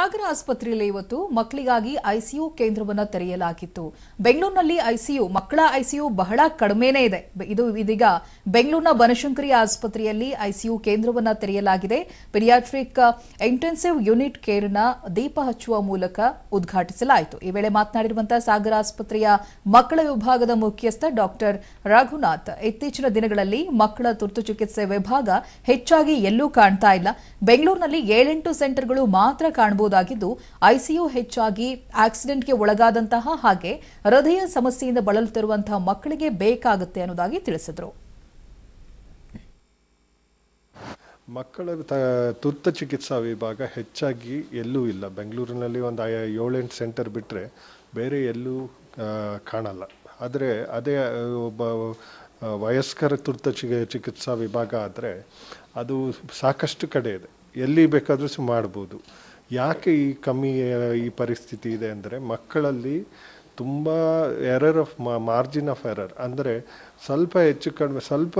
ಸಾಗರ ಆಸ್ಪತ್ರೆಯಲ್ಲಿ ಇವತ್ತು ಮಕ್ಕಳಿಗಾಗಿ ಐಸಿಯು ಕೇಂದ್ರವನ್ನು ತೆರೆಯಲಾಗಿತ್ತು ಬೆಂಗಳೂರಿನಲ್ಲಿ ಐಸಿಯು ಮಕ್ಕಳ ಐಸಿಯು ಬಹಳ ಕಡಿಮೆನೇ ಇದೆ ಇದು ಇದೀಗ ಬೆಂಗಳೂರಿನ ಬನಶಂಕರಿ ಆಸ್ಪತ್ರೆಯಲ್ಲಿ ಐಸಿಯು ಕೇಂದ್ರವನ್ನು ತೆರೆಯಲಾಗಿದೆ ಪಿರಿಯಾಟ್ರಿಕ್ ಇಂಟೆನ್ಸಿವ್ ಯೂನಿಟ್ ಕೇರ್ನ ದೀಪ ಹಚ್ಚುವ ಮೂಲಕ ಉದ್ಘಾಟಿಸಲಾಯಿತು ಈ ವೇಳೆ ಮಾತನಾಡಿರುವಂತಹ ಸಾಗರ ಆಸ್ಪತ್ರೆಯ ಮಕ್ಕಳ ವಿಭಾಗದ ಮುಖ್ಯಸ್ಥ ಡಾಕ್ಟರ್ ರಘುನಾಥ್ ಇತ್ತೀಚಿನ ದಿನಗಳಲ್ಲಿ ಮಕ್ಕಳ ತುರ್ತು ಚಿಕಿತ್ಸೆ ವಿಭಾಗ ಹೆಚ್ಚಾಗಿ ಎಲ್ಲೂ ಕಾಣ್ತಾ ಇಲ್ಲ ಬೆಂಗಳೂರಿನಲ್ಲಿ ಏಳೆಂಟು ಸೆಂಟರ್ಗಳು ಮಾತ್ರ ಕಾಣಬಹುದು ಕಾಣಬಹುದಾಗಿದ್ದು ಐಸಿಯು ಹೆಚ್ಚಾಗಿ ಆಕ್ಸಿಡೆಂಟ್ಗೆ ಒಳಗಾದಂತಹ ಹಾಗೆ ಹೃದಯ ಸಮಸ್ಯೆಯಿಂದ ಬಳಲುತ್ತಿರುವಂತಹ ಮಕ್ಕಳಿಗೆ ಬೇಕಾಗುತ್ತೆ ಅನ್ನೋದಾಗಿ ತಿಳಿಸಿದರು ಮಕ್ಕಳ ತುರ್ತ ಚಿಕಿತ್ಸಾ ವಿಭಾಗ ಹೆಚ್ಚಾಗಿ ಎಲ್ಲೂ ಇಲ್ಲ ಬೆಂಗಳೂರಿನಲ್ಲಿ ಒಂದು ಏಳೆಂಟು ಸೆಂಟರ್ ಬಿಟ್ಟರೆ ಬೇರೆ ಎಲ್ಲೂ ಕಾಣಲ್ಲ ಆದರೆ ಅದೇ ಒಬ್ಬ ವಯಸ್ಕರ ತುರ್ತ ಚಿ ಚಿಕಿತ್ಸಾ ವಿಭಾಗ ಆದರೆ ಅದು ಸಾಕಷ್ಟು ಕಡೆ ಇದೆ ಎಲ್ಲಿ ಬೇಕಾದರೂ ಮಾಡ್ಬೋದು ಯಾಕೆ ಈ ಕಮ್ಮಿ ಈ ಪರಿಸ್ಥಿತಿ ಇದೆ ಅಂದರೆ ಮಕ್ಕಳಲ್ಲಿ ತುಂಬ error of margin of error ಅಂದರೆ ಸ್ವಲ್ಪ ಹೆಚ್ಚು ಕಡಿಮೆ ಸ್ವಲ್ಪ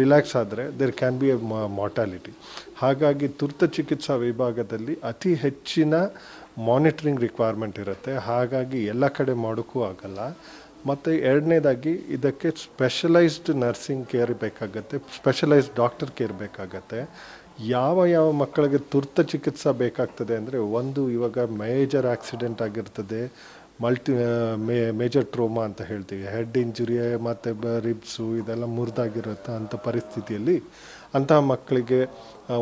ರಿಲ್ಯಾಕ್ಸ್ ಆದರೆ there can be a mortality ಹಾಗಾಗಿ ತುರ್ತು ಚಿಕಿತ್ಸಾ ವಿಭಾಗದಲ್ಲಿ ಅತಿ ಹೆಚ್ಚಿನ ಮಾನಿಟ್ರಿಂಗ್ ರಿಕ್ವೈರ್ಮೆಂಟ್ ಇರುತ್ತೆ ಹಾಗಾಗಿ ಎಲ್ಲ ಕಡೆ ಮಾಡೋಕ್ಕೂ ಆಗಲ್ಲ ಮತ್ತು ಎರಡನೇದಾಗಿ ಇದಕ್ಕೆ ಸ್ಪೆಷಲೈಸ್ಡ್ ನರ್ಸಿಂಗ್ ಕೇರ್ ಬೇಕಾಗತ್ತೆ ಸ್ಪೆಷಲೈಸ್ಡ್ ಡಾಕ್ಟರ್ ಕೇರ್ ಬೇಕಾಗತ್ತೆ ಯಾವ ಯಾವ ಮಕ್ಕಳಿಗೆ ತುರ್ತ ಚಿಕಿತ್ಸೆ ಬೇಕಾಗ್ತದೆ ಅಂದರೆ ಒಂದು ಇವಾಗ ಮೇಜರ್ ಆಕ್ಸಿಡೆಂಟ್ ಆಗಿರ್ತದೆ ಮಲ್ಟಿ ಮೇ ಮೇಜರ್ ಟ್ರೋಮಾ ಅಂತ ಹೇಳ್ತೀವಿ ಹೆಡ್ ಇಂಜುರಿ ಮತ್ತು ರಿಬ್ಸು ಇದೆಲ್ಲ ಮುರಿದಾಗಿರುತ್ತೆ ಅಂಥ ಪರಿಸ್ಥಿತಿಯಲ್ಲಿ ಅಂತಹ ಮಕ್ಕಳಿಗೆ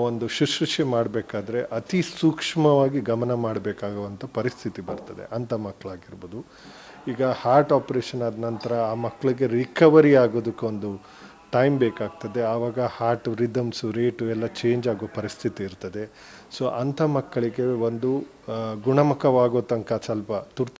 ಒಂದು ಶುಶ್ರೂಷೆ ಮಾಡಬೇಕಾದ್ರೆ ಅತಿ ಸೂಕ್ಷ್ಮವಾಗಿ ಗಮನ ಮಾಡಬೇಕಾಗುವಂಥ ಪರಿಸ್ಥಿತಿ ಬರ್ತದೆ ಅಂಥ ಮಕ್ಕಳಾಗಿರ್ಬೋದು ಈಗ ಹಾರ್ಟ್ ಆಪ್ರೇಷನ್ ಆದ ನಂತರ ಆ ಮಕ್ಕಳಿಗೆ ರಿಕವರಿ ಆಗೋದಕ್ಕೊಂದು ಟೈಮ್ ಬೇಕಾಗ್ತದೆ ಆವಾಗ ಹಾರ್ಟ್ ರಿದಮ್ಸು ರೇಟು ಎಲ್ಲ ಚೇಂಜ್ ಆಗೋ ಪರಿಸ್ಥಿತಿ ಇರ್ತದೆ ಸೊ ಅಂಥ ಮಕ್ಕಳಿಗೆ ಒಂದು ಗುಣಮುಖವಾಗೋ ತನಕ ಸ್ವಲ್ಪ ತುರ್ತು